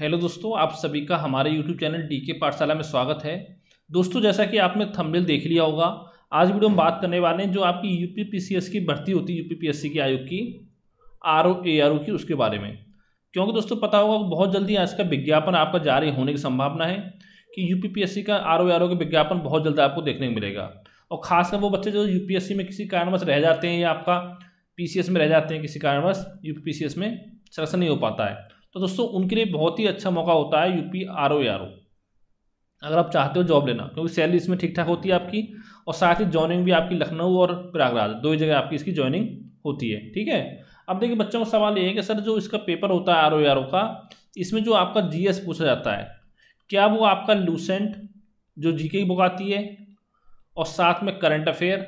hello दोस्तों आप सभी का हमारे यूट्यूब चैनल डी के पाठशाला में स्वागत है दोस्तों जैसा कि आपने थंबनेल देख लिया होगा आज वीडियो हम बात करने वाले हैं जो आपकी यूपीपीसीएस की भर्ती होती है यू पी की आयोग की R O A R O की उसके बारे में क्योंकि दोस्तों पता होगा बहुत जल्दी आज का विज्ञापन आपका जारी होने की संभावना है कि यू का आर ओ आर ओ का विज्ञापन बहुत जल्द आपको देखने को मिलेगा और खासकर वो बच्चे जो यू में किसी कारणवश रह जाते हैं या आपका पी में रह जाते हैं किसी कारणवश यू में सिलेक्शन नहीं हो पाता है तो दोस्तों उनके लिए बहुत ही अच्छा मौका होता है UP R O R O अगर आप चाहते हो जॉब लेना क्योंकि सैलरी इसमें ठीक ठाक होती है आपकी और साथ ही जॉइनिंग भी आपकी लखनऊ और प्रयागराज दो ही जगह आपकी इसकी जॉइनिंग होती है ठीक है अब देखिए बच्चों का सवाल ये है कि सर जो इसका पेपर होता है आर ओ आर ओ का इसमें जो आपका जी एस पूछा जाता है क्या वो आपका लूसेंट जो जी के बुक आती है और साथ में करंट अफेयर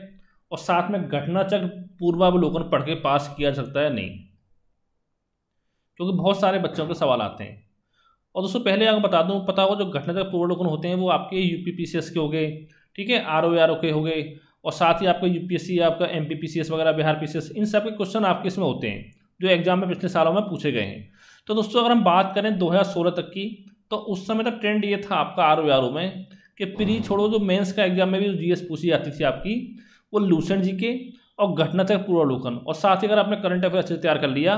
और साथ में घटना चक्र पूर्वावलोकन पढ़ के पास किया जा सकता है नहीं क्योंकि बहुत सारे बच्चों के सवाल आते हैं और दोस्तों पहले आपको बता दूँ पता होगा जो घटना तक लोकन होते हैं वो आपके U P P C S के हो गए ठीक है आर ओ आर ओ के हो गए और साथ ही आपका यू पी एस सी आपका M P P C S वगैरह बिहार पी सी एस इन सब के क्वेश्चन आपके इसमें होते हैं जो एग्जाम में पिछले सालों में पूछे गए हैं तो दोस्तों अगर हम बात करें दो तक की तो उस समय तक ट्रेंड ये था आपका आर ओ में कि प्री छोड़ो जो मेंस का एग्जाम में भी जी एस पूछी जाती थी आपकी वो लूसेंट जी के और घटना तक पूर्वालोकन और साथ ही अगर आपने करंट अफेयर अच्छे तैयार कर लिया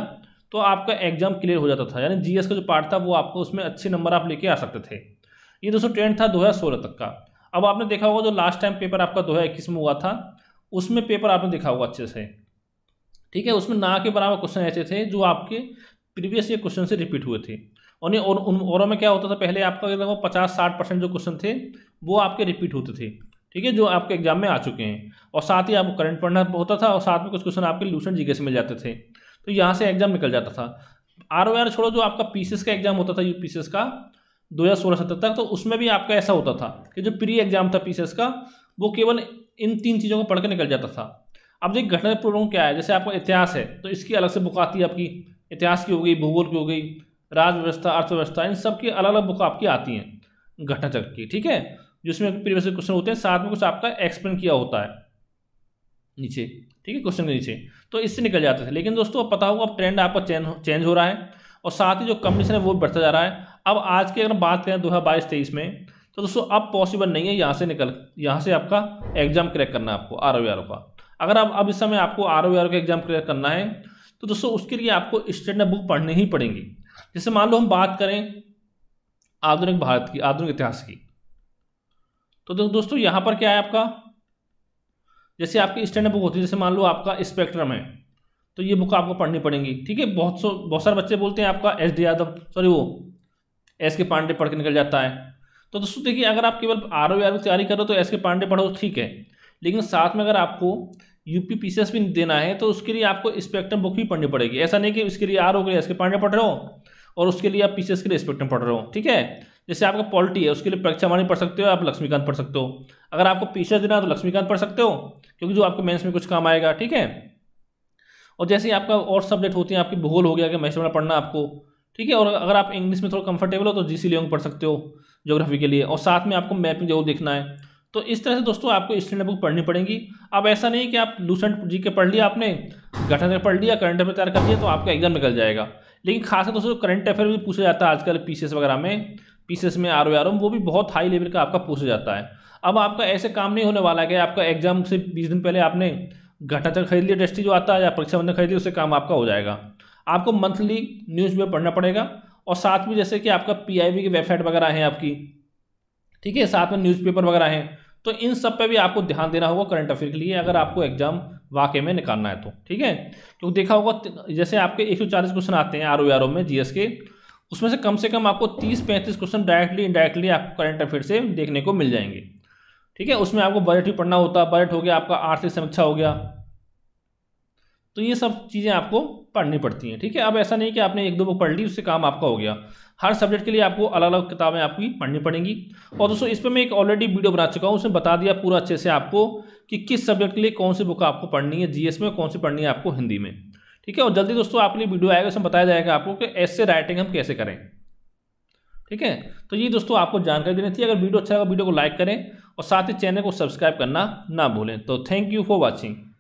तो आपका एग्जाम क्लियर हो जाता था यानी जीएस का जो पार्ट था वो आपको उसमें अच्छे नंबर आप लेके आ सकते थे ये दोस्तों ट्रेंड था 2016 तक का अब आपने देखा होगा जो लास्ट टाइम पेपर आपका 2021 में हुआ था उसमें पेपर आपने देखा होगा अच्छे से ठीक है उसमें ना के बराबर क्वेश्चन ऐसे थे जो आपके प्रीवियस ईयर क्वेश्चन से रिपीट हुए थे और और उन औरों में क्या होता था पहले आपका अगर पचास साठ परसेंट जो क्वेश्चन थे वो आपके रिपीट होते थे ठीक है जो आपके एग्जाम में आ चुके हैं और साथ ही आपको करंट पढ़ना होता था और साथ में कुछ क्वेश्चन आपके लूसेंट जीके से मिल जाते थे तो यहाँ से एग्जाम निकल जाता था आर ओ आर छोड़ो जो आपका पीसीएस का एग्जाम होता था यू एस का दो हज़ार सोलह सत्रह तक तो उसमें भी आपका ऐसा होता था कि जो प्री एग्जाम था एस का वो केवल इन तीन चीज़ों को पढ़ के निकल जाता था अब देखिए घटना प्रोग्राम क्या है जैसे आपका इतिहास है तो इसकी अलग से बुक आती है आपकी इतिहास की हो गई भूगोल की हो गई राजव्यवस्था अर्थव्यवस्था इन सब की अलग अलग बुक आपकी आती हैं घटना चक्र की ठीक है जिसमें प्रीवियस क्वेश्चन होते हैं साथ में कुछ आपका एक्सप्लेन किया होता है नीचे ठीक है क्वेश्चन के नीचे तो इससे निकल जाते थे लेकिन दोस्तों अब पता होगा अब ट्रेंड आपका चेंज चेंज हो रहा है और साथ ही जो कंपटीशन है वो बढ़ता जा रहा है अब आज की अगर बात करें दो हज़ार बाईस तेईस में तो दोस्तों अब पॉसिबल नहीं है यहाँ से निकल यहाँ से आपका एग्जाम क्रैक करना है आपको आर ओ का अगर आप अब इस समय आपको आर ओ का एग्जाम क्रैक करना है तो दोस्तों उसके लिए आपको स्टैंडर्ड बुक पढ़नी ही पड़ेंगी जैसे मान लो हम बात करें आधुनिक भारत की आधुनिक इतिहास की तो दोस्तों यहाँ पर क्या है आपका जैसे आपकी स्टैंडर्ड बुक होती है जैसे मान लो आपका स्पेक्ट्रम है तो ये बुक आपको पढ़नी पड़ेंगी ठीक है बहुत सो बहुत सारे बच्चे बोलते हैं आपका एस डी यादव सॉरी वो एस के पांडे पढ़ के निकल जाता है तो दोस्तों देखिए अगर आप केवल आर ओ आर की तैयारी करो तो एस के पांडे पढ़ो ठीक है लेकिन साथ में अगर आपको U P P C S भी देना है तो उसके लिए आपको स्पेक्ट्रम बुक भी पढ़नी पड़ेगी ऐसा नहीं कि उसके लिए आर ओ के एस के पांडे पढ़ रहे हो और उसके लिए आप पीसीएस के लिए स्पेक्ट्रम पढ़ रहे हो ठीक है जैसे आपका पॉलिटी है उसके लिए परीक्षा वाणी पढ़ सकते हो आप लक्ष्मीकांत पढ़ सकते हो अगर आपको पीसीएस देना है तो लक्ष्मीकांत पढ़ सकते हो क्योंकि जो आपके मेन्स में कुछ काम आएगा ठीक है और जैसे ही आपका और सब्जेक्ट होते हैं आपकी भूगोल हो गया कि मैथ्स में पढ़ना आपको ठीक है और अगर आप इंग्लिश में थोड़ा कंफर्टेबल हो तो जी सी लियोंग पढ़ सकते हो जोग्राफी के लिए और साथ में आपको मैपिंग जरूर देखना है तो इस तरह से दोस्तों आपको स्टैंडर्ड बुक पढ़नी पड़ेगी अब ऐसा नहीं कि आप लूसेंट जी के पढ़ लिया आपने गठन पढ़ लिया करंट अफेयर तैयार कर लिया तो आपका एग्जाम निकल जाएगा लेकिन खासकर दोस्तों करंट अफेयर भी पूछा जाता है आजकल पी वगैरह में पी में आर ओ आर वो भी बहुत हाई लेवल का आपका पूछा जाता है अब आपका ऐसे काम नहीं होने वाला है कि आपका एग्जाम से बीस दिन पहले आपने चल खरीद लिया डस्टी जो आता है या परीक्षा बंधन खरीद लिया उससे काम आपका हो जाएगा आपको मंथली न्यूज़ पेपर पढ़ना पड़ेगा और साथ में जैसे कि आपका पीआईबी की वेबसाइट वगैरह है आपकी ठीक है साथ में न्यूज़पेपर वगैरह हैं तो इन सब पे भी आपको ध्यान देना होगा करंट अफेयर के लिए अगर आपको एग्जाम वाकई में निकालना है तो ठीक है क्योंकि तो देखा होगा जैसे आपके एक क्वेश्चन आते हैं आर ओ में जीएस के उसमें से कम से कम आपको तीस पैंतीस क्वेश्चन डायरेक्टली इनडायरेक्टली आपको करंट अफेयर से देखने को मिल जाएंगे ठीक है उसमें आपको बजट भी पढ़ना होता है बजट हो गया आपका आर्थिक समीक्षा हो गया तो ये सब चीज़ें आपको पढ़नी पड़ती हैं ठीक है अब ऐसा नहीं कि आपने एक दो बुक पढ़ ली उससे काम आपका हो गया हर सब्जेक्ट के लिए आपको अलग अलग किताबें आपकी पढ़नी पड़ेंगी और दोस्तों इस पर मैं एक ऑलरेडी वीडियो बना चुका हूँ उसमें बता दिया पूरा अच्छे से आपको कि किस सब्जेक्ट के लिए कौन सी बुक आपको पढ़नी है जीएस में कौन सी पढ़नी है आपको हिंदी में ठीक है और जल्दी दोस्तों आपके लिए वीडियो आएगा उसमें बताया जाएगा आपको कि ऐसे राइटिंग हम कैसे करें ठीक है तो ये दोस्तों आपको जानकारी देनी थी अगर वीडियो अच्छा लगा वीडियो को लाइक करें और साथ ही चैनल को सब्सक्राइब करना ना भूलें तो थैंक यू फॉर वॉचिंग